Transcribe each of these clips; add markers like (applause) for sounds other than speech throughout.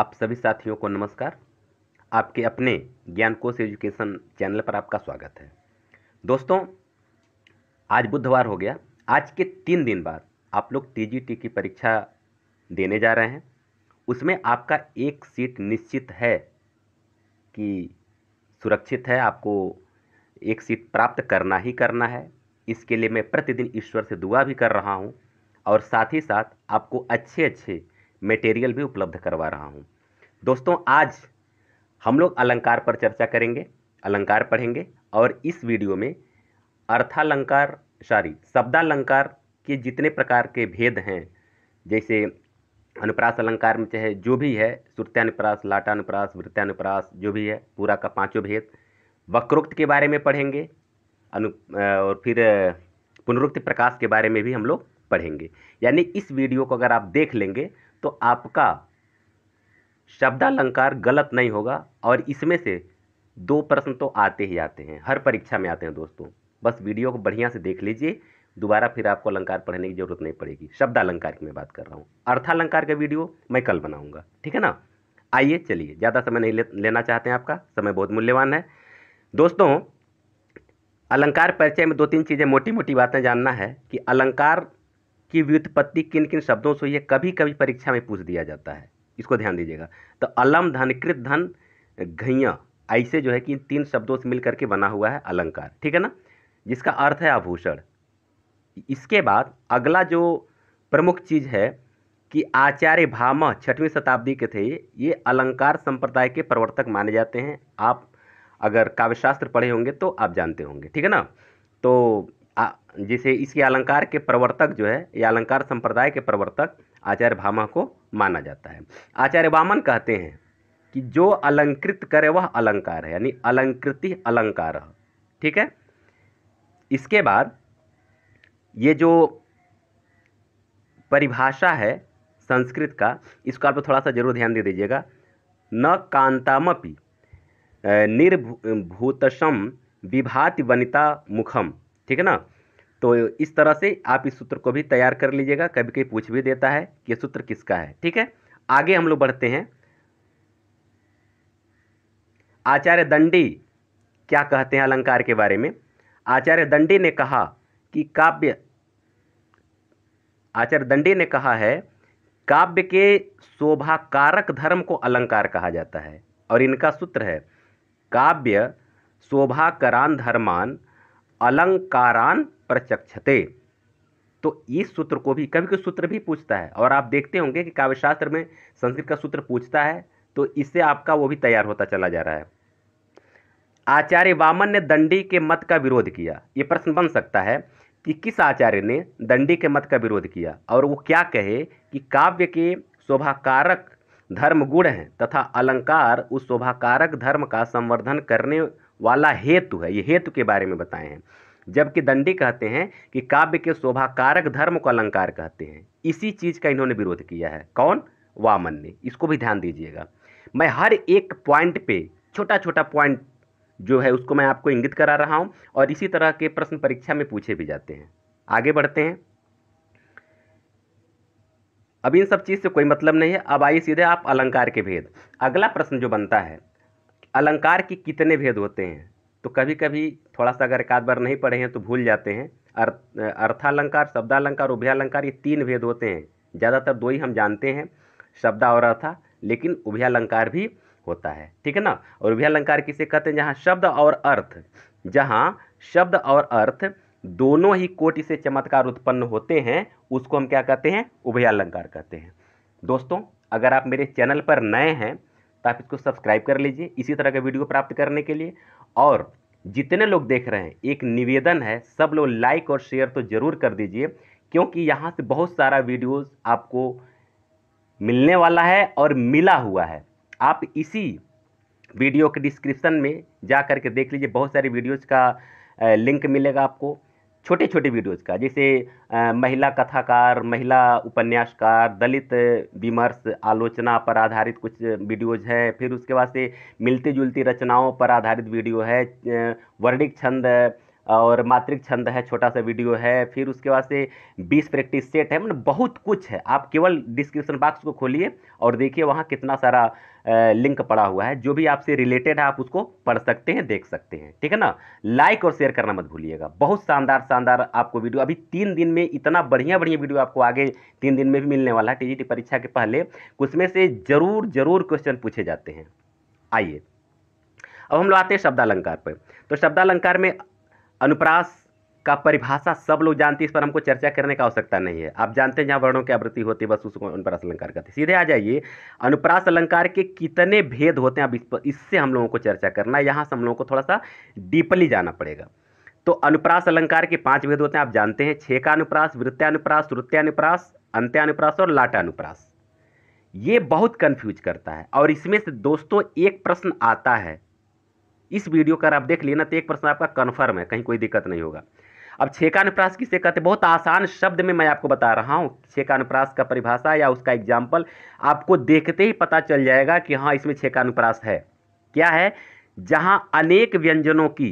आप सभी साथियों को नमस्कार आपके अपने ज्ञान कोश एजुकेशन चैनल पर आपका स्वागत है दोस्तों आज बुधवार हो गया आज के तीन दिन बाद आप लोग टीजीटी की परीक्षा देने जा रहे हैं उसमें आपका एक सीट निश्चित है कि सुरक्षित है आपको एक सीट प्राप्त करना ही करना है इसके लिए मैं प्रतिदिन ईश्वर से दुआ भी कर रहा हूँ और साथ ही साथ आपको अच्छे अच्छे मटेरियल भी उपलब्ध करवा रहा हूँ दोस्तों आज हम लोग अलंकार पर चर्चा करेंगे अलंकार पढ़ेंगे और इस वीडियो में अर्थालंकार सॉरी शब्दालंकार के जितने प्रकार के भेद हैं जैसे अनुप्रास अलंकार में चाहे जो भी है श्रुत्यानुप्रास लाटानुप्रास वृत्यानुप्रास जो भी है पूरा का पांचों भेद वक्रोक्त के बारे में पढ़ेंगे अनु और फिर पुनरुक्त प्रकाश के बारे में भी हम लोग पढ़ेंगे यानी इस वीडियो को अगर आप देख लेंगे तो आपका शब्दालंकार गलत नहीं होगा और इसमें से दो प्रश्न तो आते ही आते हैं हर परीक्षा में आते हैं दोस्तों बस वीडियो को बढ़िया से देख लीजिए दोबारा फिर आपको अलंकार पढ़ने की जरूरत नहीं पड़ेगी शब्दालंकार की मैं बात कर रहा हूँ अर्थालंकार का वीडियो मैं कल बनाऊँगा ठीक है ना आइए चलिए ज़्यादा समय नहीं ले, लेना चाहते हैं आपका समय बहुत मूल्यवान है दोस्तों अलंकार परिचय में दो तीन चीज़ें मोटी मोटी बातें जानना है कि अलंकार कि व्युत्पत्ति किन किन शब्दों से हुई है कभी कभी परीक्षा में पूछ दिया जाता है इसको ध्यान दीजिएगा तो अलम धन कृत धन घैया ऐसे जो है कि इन तीन शब्दों से मिल करके बना हुआ है अलंकार ठीक है ना जिसका अर्थ है आभूषण इसके बाद अगला जो प्रमुख चीज़ है कि आचार्य भामा छठवीं शताब्दी के थे ये अलंकार संप्रदाय के प्रवर्तक माने जाते हैं आप अगर काव्यशास्त्र पढ़े होंगे तो आप जानते होंगे ठीक है ना तो जिसे इसके अलंकार के प्रवर्तक जो है या अलंकार संप्रदाय के प्रवर्तक आचार्य भामा को माना जाता है आचार्य वामन कहते हैं कि जो अलंकृत करे वह अलंकार है यानी अलंकृति अलंकार ठीक है इसके बाद ये जो परिभाषा है संस्कृत का इसको आप थोड़ा सा जरूर ध्यान दे दीजिएगा न कांतामपि निर्भूतसम विभाति वनिता मुखम ठीक है ना तो इस तरह से आप इस सूत्र को भी तैयार कर लीजिएगा कभी कभी पूछ भी देता है कि सूत्र किसका है ठीक है आगे हम लोग बढ़ते हैं आचार्य दंडी क्या कहते हैं अलंकार के बारे में आचार्य दंडी ने कहा कि काव्य आचार्य दंडी ने कहा है काव्य के शोभा कारक धर्म को अलंकार कहा जाता है और इनका सूत्र है काव्य शोभा करान धर्मान अलंकारान प्रचक्षते तो इस सूत्र को भी कभी कभी सूत्र भी पूछता है और आप देखते होंगे कि काव्यशास्त्र में संस्कृत का सूत्र पूछता है तो इससे आपका वो भी तैयार होता चला जा रहा है आचार्य वामन ने दंडी के मत का विरोध किया ये प्रश्न बन सकता है कि किस आचार्य ने दंडी के मत का विरोध किया और वो क्या कहे कि काव्य के शोभाकारक धर्म गुण हैं तथा अलंकार उस शोभाकारक धर्म का संवर्धन करने वाला हेतु है ये हेतु के बारे में बताए हैं जबकि दंडी कहते हैं कि काव्य के शोभा कारक धर्म को अलंकार कहते हैं इसी चीज़ का इन्होंने विरोध किया है कौन वामन ने इसको भी ध्यान दीजिएगा मैं हर एक पॉइंट पे छोटा छोटा पॉइंट जो है उसको मैं आपको इंगित करा रहा हूं और इसी तरह के प्रश्न परीक्षा में पूछे भी जाते हैं आगे बढ़ते हैं अब इन सब चीज़ से कोई मतलब नहीं है अब आइए सीधे आप अलंकार के भेद अगला प्रश्न जो बनता है अलंकार के कितने भेद होते हैं तो कभी कभी थोड़ा सा अगर एक आध बार नहीं पढ़े हैं तो भूल जाते हैं अर्थ अर्थालंकार शब्दालंकार उभयालंकार ये तीन भेद होते हैं ज़्यादातर दो ही हम जानते हैं शब्दा और अर्था लेकिन उभयालंकार भी होता है ठीक है ना और उभयालंकार किसे कहते हैं जहाँ शब्द और अर्थ जहाँ शब्द और अर्थ दोनों ही कोटि से चमत्कार उत्पन्न होते हैं उसको हम क्या कहते हैं उभयालंकार कहते हैं दोस्तों अगर आप मेरे चैनल पर नए हैं तो आप इसको सब्सक्राइब कर लीजिए इसी तरह के वीडियो प्राप्त करने के लिए और जितने लोग देख रहे हैं एक निवेदन है सब लोग लाइक और शेयर तो ज़रूर कर दीजिए क्योंकि यहाँ से बहुत सारा वीडियोस आपको मिलने वाला है और मिला हुआ है आप इसी वीडियो के डिस्क्रिप्शन में जा कर के देख लीजिए बहुत सारी वीडियोज़ का लिंक मिलेगा आपको छोटे छोटे वीडियोज़ का जैसे महिला कथाकार महिला उपन्यासकार दलित विमर्श आलोचना पर आधारित कुछ वीडियोज़ है फिर उसके बाद से मिलती जुलती रचनाओं पर आधारित वीडियो है वर्णिक छंद और मात्रिक छंद है छोटा सा वीडियो है फिर उसके बाद से बीस प्रैक्टिस सेट है मतलब बहुत कुछ है आप केवल डिस्क्रिप्शन बॉक्स को खोलिए और देखिए वहाँ कितना सारा लिंक पड़ा हुआ है जो भी आपसे रिलेटेड है आप उसको पढ़ सकते हैं देख सकते हैं ठीक है ना लाइक और शेयर करना मत भूलिएगा बहुत शानदार शानदार आपको वीडियो अभी तीन दिन में इतना बढ़िया बढ़िया वीडियो आपको आगे तीन दिन में भी मिलने वाला है टी परीक्षा के पहले उसमें से ज़रूर ज़रूर क्वेश्चन पूछे जाते हैं आइए अब हम लोग आते हैं शब्दालंकार पर तो शब्दालंकार में अनुप्रास का परिभाषा सब लोग जानते हैं इस पर हमको चर्चा करने का आवश्यकता नहीं है आप जानते हैं जहाँ वर्णों की आवृत्ति होती है बस उसको अनुप्रास अलंकार करते हैं सीधे आ जाइए अनुप्रास अलंकार के कितने भेद होते हैं अब इस पर इससे हम लोगों को चर्चा करना है यहाँ से हम लोगों को थोड़ा सा डीपली जाना पड़ेगा तो अनुप्रास अलंकार के पाँच भेद होते हैं आप जानते हैं छेकानुप्रास वृत्यानुप्रास श्रुत्यानुप्रास अंत्यानुप्रास और लाटानुप्रास ये बहुत कन्फ्यूज करता है और इसमें से दोस्तों एक प्रश्न आता है इस वीडियो का आप देख लिए ना तो एक प्रश्न आपका कन्फर्म है कहीं कोई दिक्कत नहीं होगा अब छेकानुप्रास किसे कहते हैं बहुत आसान शब्द में मैं आपको बता रहा हूँ छेकानुप्रास का परिभाषा या उसका एग्जाम्पल आपको देखते ही पता चल जाएगा कि हाँ इसमें छेकानुप्रास है क्या है जहाँ अनेक व्यंजनों की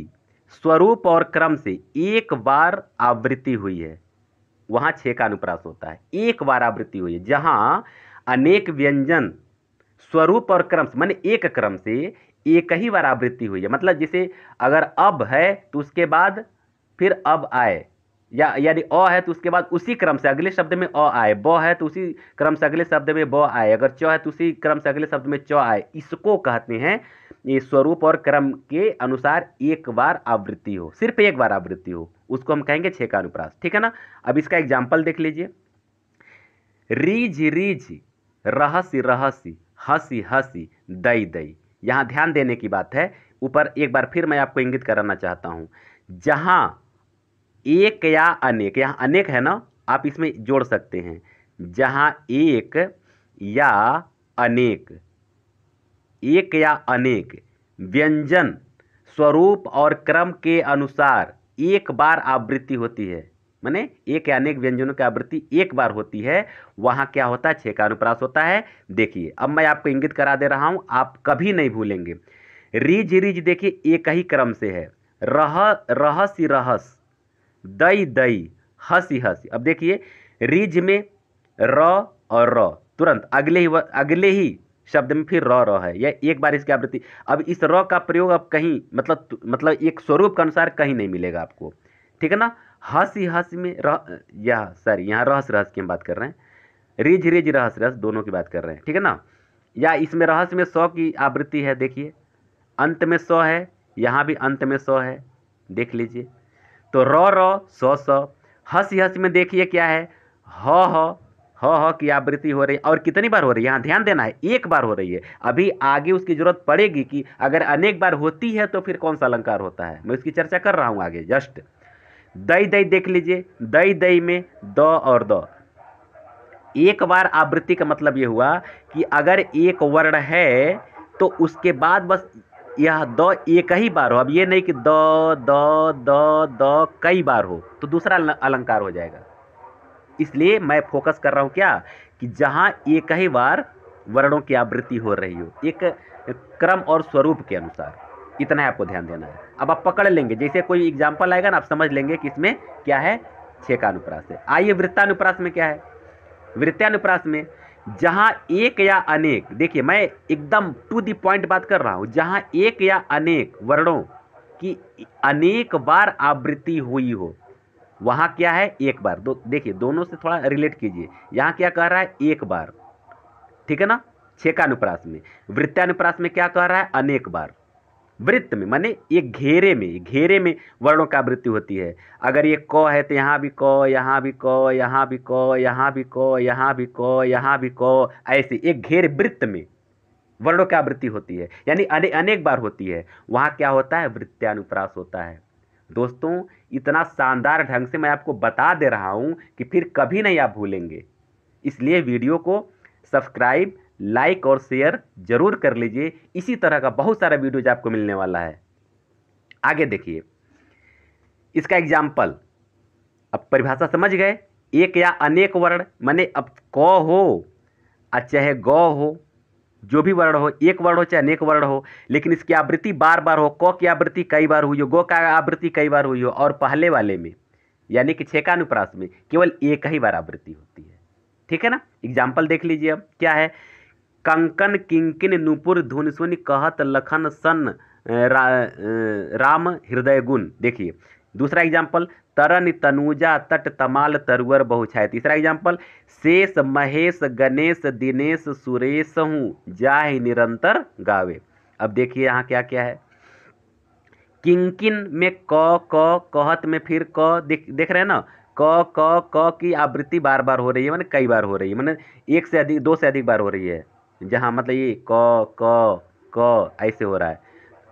स्वरूप और क्रम से एक बार आवृत्ति हुई है वहाँ छेकानुप्रास होता है एक बार आवृत्ति हुई है जहाँ अनेक व्यंजन स्वरूप और क्रम से मान एक क्रम से एक ही बार आवृत्ति हुई है मतलब जैसे अगर अब है तो उसके बाद फिर अब आए या यानी अ है तो उसके बाद उसी क्रम से अगले शब्द में अ आए ब है तो उसी क्रम से अगले शब्द में ब आए अगर च है तो उसी क्रम से अगले शब्द में च आए इसको कहते हैं ये स्वरूप और क्रम के अनुसार एक बार आवृत्ति हो सिर्फ एक बार आवृत्ति हो उसको हम कहेंगे छे का अनुप्रास ठीक है ना अब इसका एग्जाम्पल देख लीजिए रीझ रीझ रहस्य रहस्य हसी हसी दई दई यहाँ ध्यान देने की बात है ऊपर एक बार फिर मैं आपको इंगित कराना चाहता हूँ जहाँ एक या अनेक यहाँ अनेक है ना आप इसमें जोड़ सकते हैं जहाँ एक या अनेक एक या अनेक व्यंजन स्वरूप और क्रम के अनुसार एक बार आवृत्ति होती है माने एक या अनेक व्यंजनों की आवृत्ति एक बार होती है वहाँ क्या होता है छः का अनुप्रास होता है देखिए अब मैं आपको इंगित करा दे रहा हूँ आप कभी नहीं भूलेंगे रिज रिज देखिए एक ही क्रम से है रह रहस रहस दई दई हसी हसी अब देखिए रिज में र और र तुरंत अगले ही अगले ही शब्द में फिर र र है यह एक बार इसकी आवृत्ति अब इस र का प्रयोग अब कहीं मतलब मतलब एक स्वरूप के अनुसार कहीं नहीं मिलेगा आपको ठीक है ना हासी हस में रह या सॉरी यहाँ रहस रहस की हम बात कर रहे हैं रिज रिज रहस रहस दोनों की बात कर रहे हैं ठीक है ना या इसमें रहस्य में सौ की आवृत्ति है देखिए अंत में सौ है यहाँ भी अंत में सौ है देख लीजिए तो रौ रौ सौ सौ हंसी हंसी में देखिए क्या है ह ह ह ह की आवृत्ति हो रही है और कितनी बार हो रही है यहाँ ध्यान देना है एक बार हो रही है अभी आगे उसकी जरूरत पड़ेगी कि अगर अनेक बार होती है तो फिर कौन सा अलंकार होता है मैं उसकी चर्चा कर रहा हूँ आगे जस्ट दई दई देख लीजिए दई दई में द और द एक बार आवृत्ति का मतलब ये हुआ कि अगर एक वर्ण है तो उसके बाद बस यह द एक ही बार हो अब ये नहीं कि द द द द कई बार हो तो दूसरा अलंकार हो जाएगा इसलिए मैं फोकस कर रहा हूँ क्या कि जहाँ एक ही बार वर्णों की आवृत्ति हो रही हो एक क्रम और स्वरूप के अनुसार इतना है आपको ध्यान देना है अब आप पकड़ लेंगे जैसे कोई एग्जाम्पल आएगा ना आप समझ लेंगे कि इसमें क्या है छेकानुप्रास है आइए वृत्तानुप्रास में क्या है वृत्तानुप्रास में जहाँ एक या अनेक देखिए मैं एकदम टू दी पॉइंट बात कर रहा हूँ जहाँ एक या अनेक वर्णों की अनेक बार आवृत्ति हुई हो वहाँ क्या है एक बार दो देखिए दोनों से थोड़ा रिलेट कीजिए यहाँ क्या कह रहा है एक बार ठीक है ना छेकानुप्रास में वृत्तानुप्रास में क्या कह रहा है अनेक बार वृत्त में माने ये घेरे में घेरे में वर्णों का वृत्ति होती है अगर ये क है तो यहाँ भी क यहाँ भी क यहाँ भी क यहाँ भी क यहाँ भी क यहाँ भी क ऐसे एक घेरे वृत्त में वर्णों की आवृत्ति होती है यानी अने, अनेक बार होती है वहाँ क्या होता है वृत्त्यानुप्रास होता है दोस्तों इतना शानदार ढंग से मैं आपको बता दे रहा हूँ कि फिर कभी नहीं आप भूलेंगे इसलिए वीडियो को सब्सक्राइब लाइक और शेयर जरूर कर लीजिए इसी तरह का बहुत सारा वीडियोज आपको मिलने वाला है आगे देखिए इसका एग्जाम्पल अब परिभाषा समझ गए एक या अनेक वर्ण माने अब क हो और चाहे ग हो जो भी वर्ण हो एक वर्ण हो चाहे अनेक वर्ण हो लेकिन इसकी आवृत्ति बार बार हो क की आवृत्ति कई बार हुई हो गो का आवृत्ति कई बार हुई हो और पहले वाले में यानी कि छेकानुप्रास में केवल एक ही बार आवृत्ति होती है ठीक है ना एग्जाम्पल देख लीजिए अब क्या है कंकन किंकिन नुपुर धुनसुन कहत लखन सन रा, राम हृदय गुण देखिए दूसरा एग्जाम्पल तरन तनुजा तट तमाल तरुअर बहुछाय तीसरा एग्जाम्पल शेष महेश गणेश दिनेश सुरेश हूँ जाहि निरंतर गावे अब देखिए यहाँ क्या क्या है किंकिन में क क कहत में फिर क देख देख रहे हैं ना क क क की आवृत्ति बार बार हो रही है मैंने कई बार हो रही है मैंने एक से अधिक दो से अधिक बार हो रही है जहाँ मतलब ये क क क ऐसे हो रहा है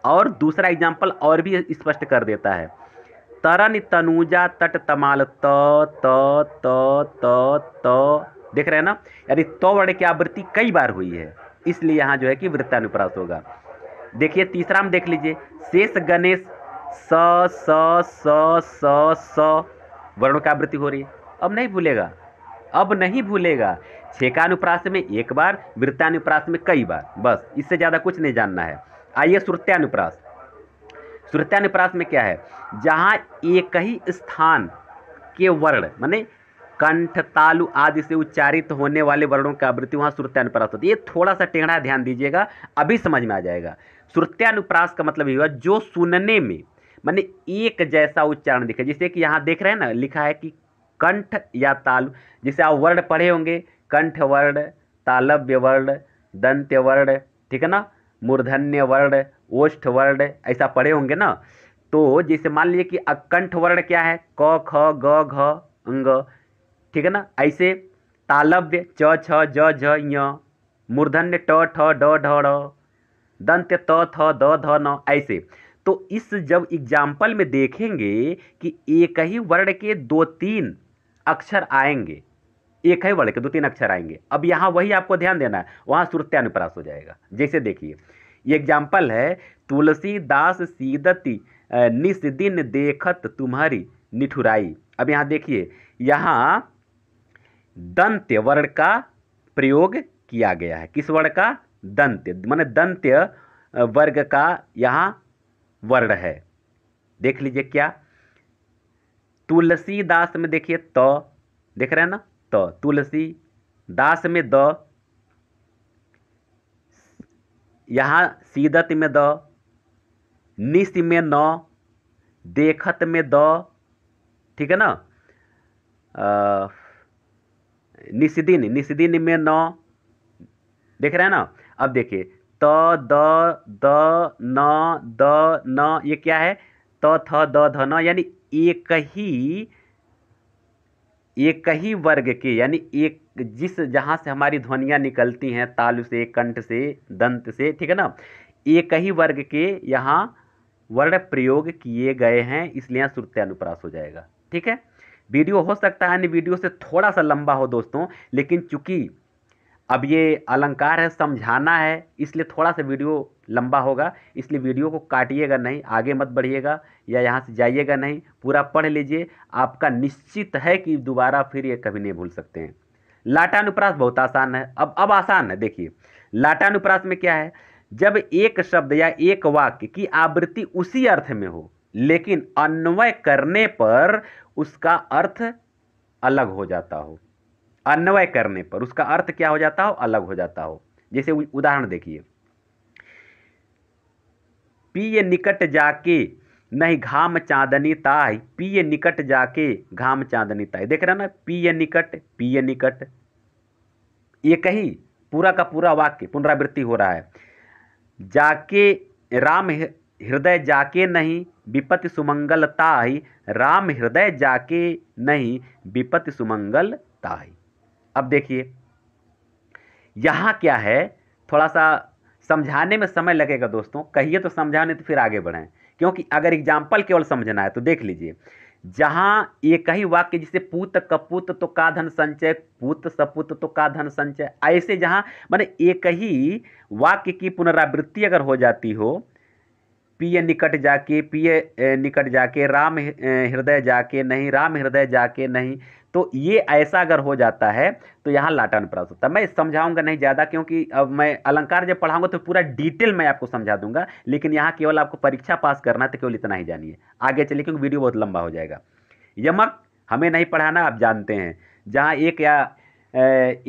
और दूसरा एग्जाम्पल और भी स्पष्ट कर देता है तरन तनुजा तट तमाल त त त त त देख रहे हैं ना यानी तो वर्ण की आवृत्ति कई बार हुई है इसलिए यहाँ जो है कि वृत्तानुप्रास होगा देखिए तीसरा हम देख लीजिए शेष गणेश स स स स स वर्णों की आवृत्ति हो रही है अब नहीं भूलेगा अब नहीं भूलेगा छेकानुप्रास में एक बार वृत्तानुप्रास में कई बार बस इससे ज़्यादा कुछ नहीं जानना है आइए श्रुत्यानुप्रास श्रुत्यानुप्रास में क्या है जहाँ एक ही स्थान के वर्ण माने कंठ तालु आदि से उच्चारित होने वाले वर्णों की आवृत्ति वहाँ श्रुत्यानुप्रास होती है ये थोड़ा सा टेढ़ा ध्यान दीजिएगा अभी समझ में आ जाएगा श्रुत्यानुप्रास का मतलब ये हुआ जो सुनने में मैंने एक जैसा उच्चारण दिखे जैसे कि यहाँ देख रहे हैं ना लिखा है कि कंठ या तालु जैसे आप वर्ड पढ़े होंगे कंठ वर्ण तालव्य वर्ण दंत्य वर्ण ठीक है ना मूर्धन्य वर्ण ओष्ठ वर्ण ऐसा पढ़े होंगे ना तो जैसे मान लीजिए कि अकंठ वर्ण क्या है क ख ग घ अंग ठीक है ना ऐसे तालव्य च छ ज झ य मूर्धन्य ट ठ ड ढ ढ दंत्य त थ द ध न ऐसे तो इस जब एग्जाम्पल में देखेंगे कि एक ही वर्ण के दो तीन अक्षर आएंगे एक है वर्ड के दो तीन अक्षर आएंगे अब यहाँ वही आपको ध्यान देना है वहाँ श्रुत्यानुप्रास हो जाएगा जैसे देखिए एग्जाम्पल है तुलसी दास सीदती निस दिन देखत तुम्हारी निठुराई अब यहाँ देखिए यहाँ दंत्य वर्ण का प्रयोग किया गया है किस वर्ण का दंत्य माने दंत्य वर्ग का यहाँ वर्ण है देख लीजिए क्या तुलसीदास में देखिए त तो, देख रहे हैं ना त तुलसी दास में द यहाँ सीदत में द निस में न देखत में द ठीक है ना निस्दिन निस्दिन में न देख रहे हैं ना अब देखिए त द द न द न ये क्या है त थ द ध न यानी एक ही एक ही वर्ग के यानी एक जिस जहाँ से हमारी ध्वनियाँ निकलती हैं ताल से कंठ से दंत से ठीक है ना एक ही वर्ग के यहाँ वर्ण प्रयोग किए गए हैं इसलिए यहाँ श्रुत्य अनुप्रास हो जाएगा ठीक है वीडियो हो सकता है अन्य वीडियो से थोड़ा सा लंबा हो दोस्तों लेकिन चूंकि अब ये अलंकार है समझाना है इसलिए थोड़ा सा वीडियो लंबा होगा इसलिए वीडियो को काटिएगा नहीं आगे मत बढ़िएगा या यहाँ से जाइएगा नहीं पूरा पढ़ लीजिए आपका निश्चित है कि दोबारा फिर ये कभी नहीं भूल सकते हैं लाटानुप्रास बहुत आसान है अब अब आसान है देखिए लाटानुप्रास में क्या है जब एक शब्द या एक वाक्य की आवृत्ति उसी अर्थ में हो लेकिन अन्वय करने पर उसका अर्थ अलग हो जाता हो अन्वय करने पर उसका अर्थ क्या हो जाता हो अलग हो जाता हो जैसे उदाहरण देखिए पिय निकट जाके नहीं घाम चांदनी ताय पिय निकट जाके घाम चांदनी ताय देख रहे ना पिय निकट पिय निकट ये कही पूरा का पूरा वाक्य पुनरावृत्ति हो रहा है जाके राम हृदय जाके नहीं विपति सुमंगल ताय राम हृदय जाके नहीं विपति सुमंगल ताय अब देखिए यहाँ क्या है थोड़ा सा समझाने में समय लगेगा दोस्तों कहिए तो समझाने तो फिर आगे बढ़ें क्योंकि अगर एग्जाम्पल केवल समझना है तो देख लीजिए जहाँ एक ही वाक्य जिसे पूत कपूत तो का धन संचय पूत सपूत तो का धन संचय ऐसे जहाँ मैंने एक ही वाक्य की पुनरावृत्ति अगर हो जाती हो पिय निकट जाके पिय निकट जाके राम हृदय जाके नहीं राम हृदय जाके नहीं तो ये ऐसा अगर हो जाता है तो यहाँ लाटन प्रास होता है मैं समझाऊंगा नहीं ज़्यादा क्योंकि अब मैं अलंकार जब पढ़ाऊंगा तो पूरा डिटेल मैं आपको समझा दूंगा लेकिन यहाँ केवल आपको परीक्षा पास करना है तो केवल इतना ही जानिए आगे चलिए क्योंकि वीडियो बहुत लंबा हो जाएगा यमक हमें नहीं पढ़ाना आप जानते हैं जहाँ एक या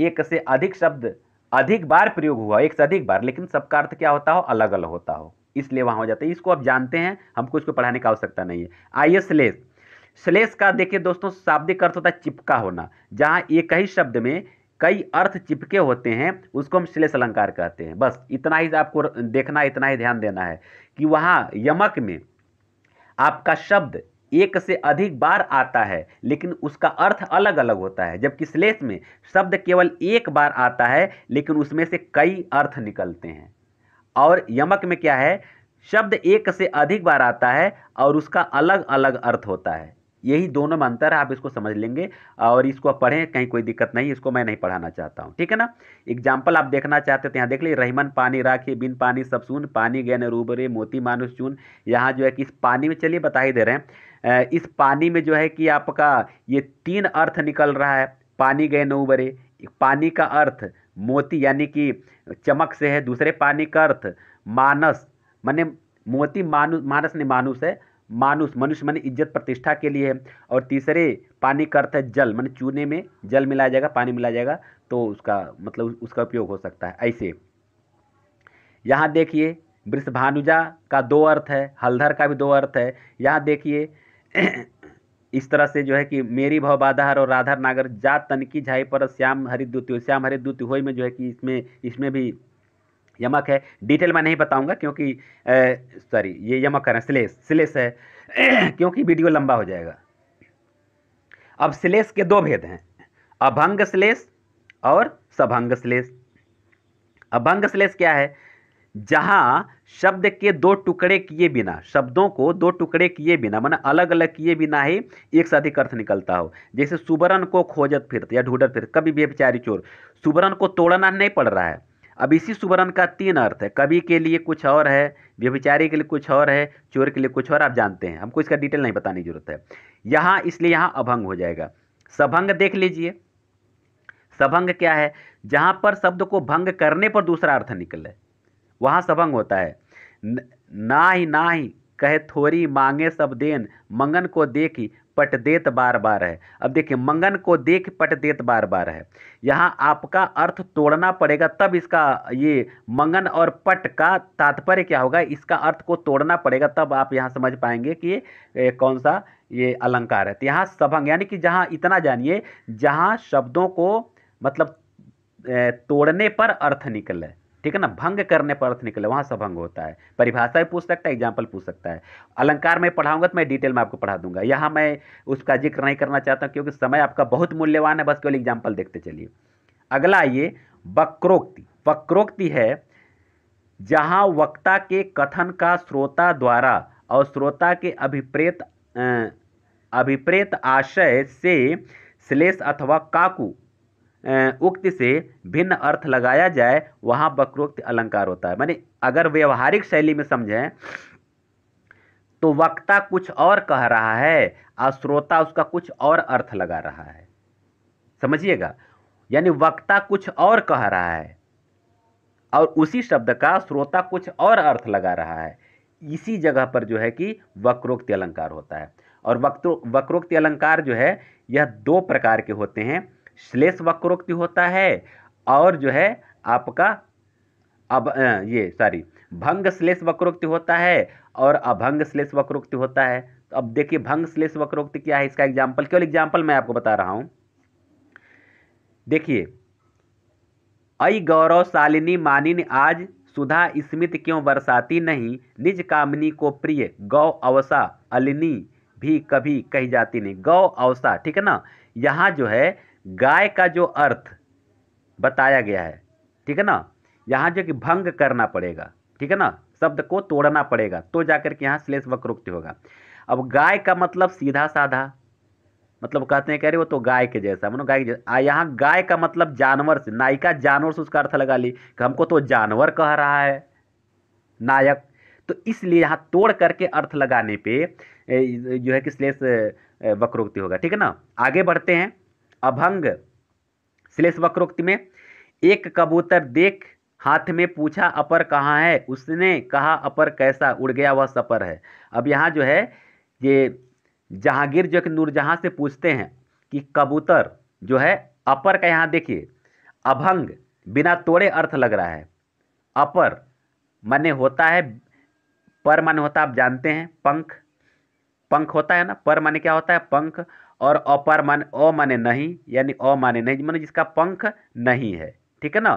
एक से अधिक शब्द अधिक बार प्रयोग हुआ एक से अधिक बार लेकिन सबका अर्थ क्या होता हो अलग अलग होता हो इसलिए वहाँ हो जाता है इसको आप जानते हैं हमको इसको पढ़ाने की आवश्यकता नहीं है आई एस लेस श्लेष का देखिए दोस्तों शाब्दिक अर्थ होता है चिपका होना जहाँ एक ही शब्द में कई अर्थ चिपके होते हैं उसको हम श्लेष अलंकार कहते हैं बस इतना ही आपको देखना इतना ही ध्यान देना है कि वहाँ यमक में आपका शब्द एक से अधिक बार आता है लेकिन उसका अर्थ अलग अलग होता है जबकि श्लेष में शब्द केवल एक बार आता है लेकिन उसमें से कई अर्थ निकलते हैं और यमक में क्या है शब्द एक से अधिक बार आता है और उसका अलग अलग अर्थ होता है यही दोनों में अंतर है आप इसको समझ लेंगे और इसको आप पढ़ें कहीं कोई दिक्कत नहीं इसको मैं नहीं पढ़ाना चाहता हूँ ठीक है ना एग्जाम्पल आप देखना चाहते तो यहाँ देख लीजिए रहीमन पानी राखी बिन पानी सब सुन पानी गहने रूबरे मोती मानुष चून यहाँ जो है कि इस पानी में चलिए बता ही दे रहे हैं इस पानी में जो है कि आपका ये तीन अर्थ निकल रहा है पानी गहने उबरे पानी का अर्थ मोती यानी कि चमक से है दूसरे पानी का अर्थ मानस माने मोती मानु मानस नहीं मानुस है मानुष मनुष्य मान इज्जत प्रतिष्ठा के लिए है और तीसरे पानी का अर्थ है जल मान चूने में जल मिलाया जाएगा पानी मिलाया जाएगा तो उसका मतलब उसका उपयोग हो सकता है ऐसे यहाँ देखिए वृषभानुजा का दो अर्थ है हलधर का भी दो अर्थ है यहाँ देखिए इस तरह से जो है कि मेरी भव बाधार और राधार नागर जात तनकी झाई पर श्याम हरिद्युति श्याम हरिद्युति हो में जो है कि इसमें इसमें भी यमक है डिटेल मैं नहीं बताऊंगा क्योंकि सॉरी ये यमक कर सिलेस सिलेस है (clears throat) क्योंकि वीडियो लंबा हो जाएगा अब सिलेस के दो भेद हैं अभंग सिलेस और सभंग सिलेस अभंग सिलेस क्या है जहां शब्द के दो टुकड़े किए बिना शब्दों को दो टुकड़े किए बिना माना अलग अलग किए बिना ही एक साथ ही अर्थ निकलता हो जैसे सुबरन को खोजत फिरत या ढूंढत फिरत कभी भी बेचारी चोर सुबरन को तोड़ना नहीं पड़ रहा है अब इसी सुवर्ण का तीन अर्थ है कवि के लिए कुछ और है व्यभिचारी के लिए कुछ और है चोर के लिए कुछ और आप जानते हैं हमको इसका डिटेल नहीं बताने की जरूरत है यहाँ इसलिए यहाँ अभंग हो जाएगा सभंग देख लीजिए सभंग क्या है जहाँ पर शब्द को भंग करने पर दूसरा अर्थ निकल है वहाँ सभंग होता है न, ना ही ना ही कहे थोरी मांगे सब देन मंगन को देखी पट देत बार बार है अब देखिए मंगन को देख पट देत बार बार है यहाँ आपका अर्थ तोड़ना पड़ेगा तब इसका ये मंगन और पट का तात्पर्य क्या होगा इसका अर्थ को तोड़ना पड़ेगा तब आप यहाँ समझ पाएंगे कि ये, ये कौन सा ये अलंकार है तो यहाँ सभंग यानी कि जहाँ इतना जानिए जहाँ शब्दों को मतलब तोड़ने पर अर्थ निकले ठीक है ना भंग करने पर अर्थ निकले वहाँ से भंग होता है परिभाषा भी पूछ सकता है एग्जाम्पल पूछ सकता है अलंकार में पढ़ाऊंगा तो मैं डिटेल में आपको पढ़ा दूंगा यहाँ मैं उसका जिक्र नहीं करना चाहता क्योंकि समय आपका बहुत मूल्यवान है बस केवल एग्जाम्पल देखते चलिए अगला ये वक्रोक्ति वक्रोक्ति है जहाँ वक्ता के कथन का श्रोता द्वारा और श्रोता के अभिप्रेत अभिप्रेत आशय से श्लेष अथवा काकू उक्त से भिन्न अर्थ लगाया जाए वहाँ वक्रोक्त अलंकार होता है माने अगर व्यवहारिक शैली में समझें तो वक्ता कुछ और कह रहा है और श्रोता उसका कुछ और अर्थ लगा रहा है समझिएगा यानी वक्ता कुछ और कह रहा है और उसी शब्द का श्रोता कुछ और अर्थ लगा रहा है इसी जगह पर जो है कि वक्रोक्ति अलंकार होता है और वक्रो वक्रोक्ति अलंकार जो है यह दो प्रकार के होते हैं श्लेष वक्रोक्ति होता है और जो है आपका अब ये सॉरी भंग श्लेष वक्रोक्ति होता है और अभंग श्लेष वक्रोक्ति होता है तो अब देखिए भंग श्लेष वक्रोक्ति क्या है इसका एग्जाम्पल केवल एग्जाम्पल मैं आपको बता रहा हूं देखिए अई गौरवशालिनी मानिन आज सुधा स्मित क्यों बरसाती नहीं निज कामनी को प्रिय गौ अवसा अलिनी भी कभी कही जाती नहीं गौ अवसा ठीक है ना यहाँ जो है गाय का जो अर्थ बताया गया है ठीक है ना यहाँ जो कि भंग करना पड़ेगा ठीक है ना शब्द को तोड़ना पड़ेगा तो जाकर के यहाँ श्लेष वक्रोक्ति होगा अब गाय का मतलब सीधा साधा मतलब कहते हैं कह रहे वो तो गाय के जैसा मनो गाय के जैसा यहाँ गाय का मतलब जानवर से नायिका जानवर से उसका अर्थ लगा ली कि हमको तो जानवर कह रहा है नायक तो इसलिए यहाँ तोड़ करके अर्थ लगाने पे जो है कि श्लेष वक्रोक्ति होगा ठीक है ना आगे बढ़ते हैं अभंग श्लेष वक्रोक्ति में एक कबूतर देख हाथ में पूछा अपर कहाँ है उसने कहा अपर कैसा उड़ गया वह सपर है अब यहाँ जो है ये जहांगीर जो कि नूरजहाँ से पूछते हैं कि कबूतर जो है अपर का यहाँ देखिए अभंग बिना तोड़े अर्थ लग रहा है अपर माने होता है पर माने होता आप जानते हैं पंख पंख होता है ना पर माने क्या होता है पंख और अपर मान अ माने नहीं यानी अ माने नहीं माने जिसका पंख नहीं है ठीक है ना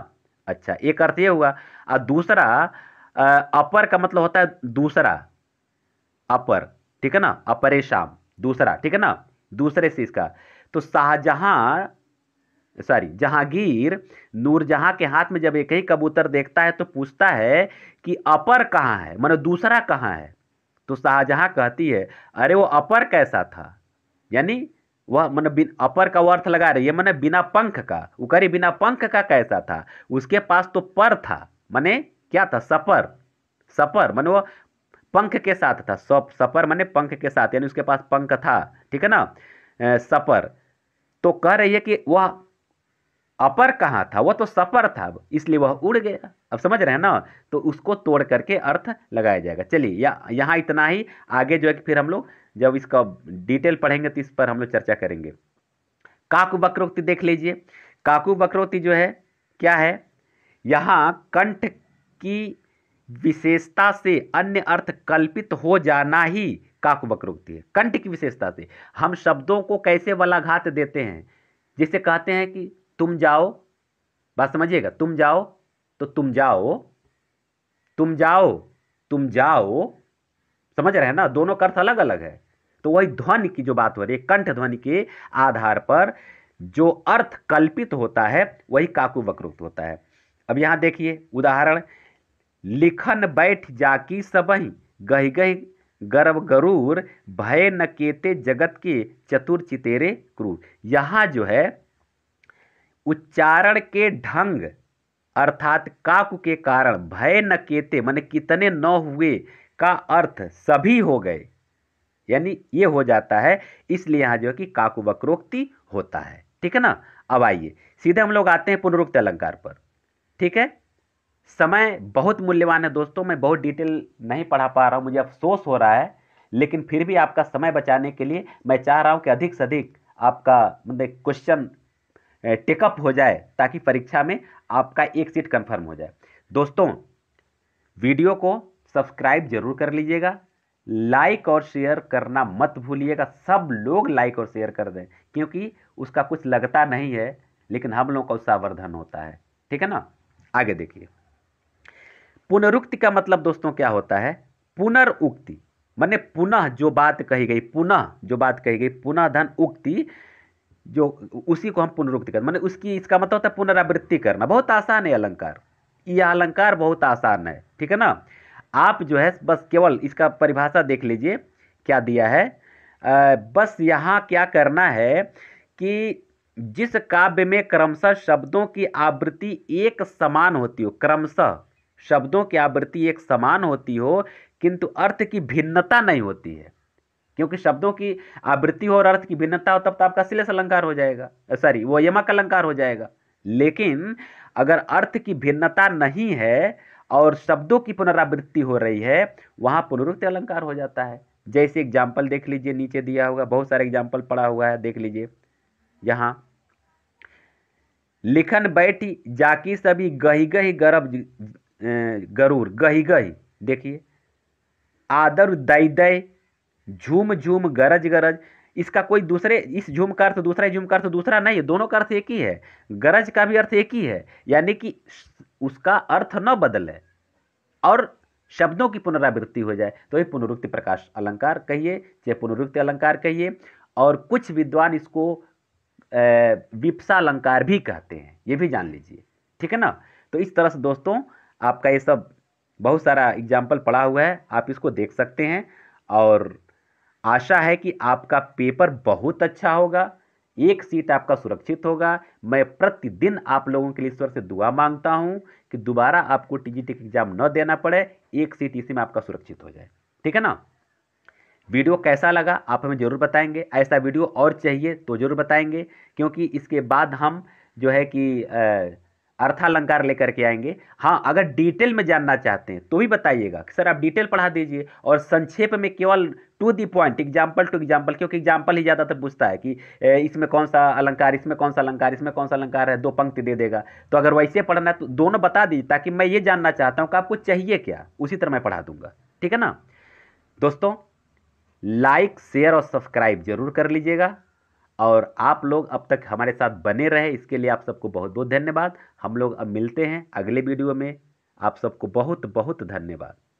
अच्छा एक अर्थ ये हुआ और दूसरा अपर का मतलब होता है दूसरा अपर ठीक है ना अपरे शाम दूसरा ठीक है ना दूसरे से इसका तो शाहजहां सॉरी जहांगीर नूरजहां के हाथ में जब एक ही कबूतर देखता है तो पूछता है कि अपर कहाँ है मतलब दूसरा कहाँ है तो शाहजहां कहती है अरे वो अपर कैसा था यानी वह मन बिन अपर का अर्थ लगा रही है मैंने बिना पंख का उकारी बिना पंख का कैसा था उसके पास तो पर था मैंने क्या था सपर सपर मैंने वह पंख के साथ था सप सपर मैंने पंख के साथ यानी उसके पास पंख था ठीक है ना ए, सपर तो कह रही है कि वह अपर कहाँ था वह तो सपर था इसलिए वह उड़ गया अब समझ रहे हैं ना तो उसको तोड़ करके अर्थ लगाया जाएगा चलिए यहाँ इतना ही आगे जो है कि फिर हम लोग जब इसका डिटेल पढ़ेंगे तो इस पर हम लोग चर्चा करेंगे काकु वक्रोक्ति देख लीजिए काकु बकरोक्ति जो है क्या है यहाँ कंठ की विशेषता से अन्य अर्थ कल्पित हो जाना ही काकु बक्रोक्ति है कंठ की विशेषता से हम शब्दों को कैसे वलाघात देते हैं जिसे कहते हैं कि तुम जाओ बात समझिएगा तुम जाओ तो तुम जाओ तुम जाओ तुम जाओ समझ रहे हैं ना दोनों का अर्थ अलग अलग है तो वही ध्वनि की जो बात हो रही है कंठ ध्वनि के आधार पर जो अर्थ कल्पित होता है वही काकु वक्रोक्त होता है अब यहाँ देखिए उदाहरण लिखन बैठ जाकी सबही गही गही गर्व गरूर भय नकेते जगत के चतुर चितेरे क्रूर यहाँ जो है उच्चारण के ढंग अर्थात काकु के कारण भय नकेते मन कितने न हुए का अर्थ सभी हो गए यानी ये हो जाता है इसलिए यहाँ जो है कि काकु वक्रोक्ति होता है ठीक है ना अब आइए सीधे हम लोग आते हैं पुनरुक्त अलंकार पर ठीक है समय बहुत मूल्यवान है दोस्तों मैं बहुत डिटेल नहीं पढ़ा पा रहा हूँ मुझे अफसोस हो रहा है लेकिन फिर भी आपका समय बचाने के लिए मैं चाह रहा हूँ कि अधिक से अधिक आपका मतलब क्वेश्चन टेकअप हो जाए ताकि परीक्षा में आपका एक सीट कन्फर्म हो जाए दोस्तों वीडियो को सब्सक्राइब जरूर कर लीजिएगा लाइक और शेयर करना मत भूलिएगा सब लोग लाइक और शेयर कर दें क्योंकि उसका कुछ लगता नहीं है लेकिन हम लोगों का वर्धन होता है ठीक है ना आगे देखिए पुनरुक्ति का मतलब दोस्तों क्या होता है पुनरुक्ति मैंने पुनः जो बात कही गई पुनः जो बात कही गई पुनः धन उक्ति जो उसी को हम पुनरुक्ति कर मैंने उसकी इसका मतलब होता है पुनरावृत्ति करना बहुत आसान है अलंकार यह अलंकार बहुत आसान है ठीक है ना आप जो है बस केवल इसका परिभाषा देख लीजिए क्या दिया है आ, बस यहाँ क्या करना है कि जिस काव्य में क्रमशः शब्दों की आवृत्ति एक समान होती हो क्रमशः शब्दों की आवृत्ति एक समान होती हो किंतु अर्थ की भिन्नता नहीं होती है क्योंकि शब्दों की आवृत्ति हो और अर्थ की भिन्नता हो तब तो आपका सिलेस अलंकार हो जाएगा सॉरी वो यमक अलंकार हो जाएगा लेकिन अगर अर्थ की भिन्नता नहीं है और शब्दों की पुनरावृत्ति हो रही है वहाँ पुनरुक्त अलंकार हो जाता है जैसे एग्जाम्पल देख लीजिए नीचे दिया होगा बहुत सारे एग्जाम्पल पड़ा हुआ है देख लीजिए यहाँ लिखन बैठी जाकी सभी गही गही गरब गरूर गही गही देखिए आदर दई दई झूम झूम गरज गरज इसका कोई दूसरे इस झूम का अर्थ दूसरा झूम का अर्थ दूसरा नहीं है दोनों का अर्थ एक ही है गरज का भी अर्थ एक ही है यानी कि उसका अर्थ न बदले और शब्दों की पुनरावृत्ति हो जाए तो ये पुनरुक्ति प्रकाश अलंकार कहिए चाहे पुनरुक्ति अलंकार कहिए और कुछ विद्वान इसको विपसा अलंकार भी कहते हैं ये भी जान लीजिए ठीक है ना तो इस तरह से दोस्तों आपका ये सब बहुत सारा एग्जाम्पल पड़ा हुआ है आप इसको देख सकते हैं और आशा है कि आपका पेपर बहुत अच्छा होगा एक सीट आपका सुरक्षित होगा मैं प्रतिदिन आप लोगों के लिए ईश्वर से दुआ मांगता हूँ कि दोबारा आपको टीजीटी का एग्जाम न देना पड़े एक सीट इसी में आपका सुरक्षित हो जाए ठीक है ना वीडियो कैसा लगा आप हमें ज़रूर बताएंगे ऐसा वीडियो और चाहिए तो ज़रूर बताएंगे क्योंकि इसके बाद हम जो है कि आ, अर्थालंकार लेकर के आएंगे हाँ अगर डिटेल में जानना चाहते हैं तो भी बताइएगा सर आप डिटेल पढ़ा दीजिए और संक्षेप में केवल to the point example to example क्योंकि एग्जाम्पल ही ज़्यादातर पूछता है कि इसमें कौन सा अलंकार इसमें कौन सा अलंकार इसमें कौन सा अलंकार है दो पंक्ति दे देगा तो अगर वैसे पढ़ना है तो दोनों बता दीजिए ताकि मैं ये जानना चाहता हूँ कि आपको चाहिए क्या उसी तरह मैं पढ़ा दूंगा ठीक है ना दोस्तों लाइक शेयर और सब्सक्राइब जरूर कर लीजिएगा और आप लोग अब तक हमारे साथ बने रहे इसके लिए आप सबको बहुत बहुत धन्यवाद हम लोग अब मिलते हैं अगले वीडियो में आप सबको बहुत बहुत धन्यवाद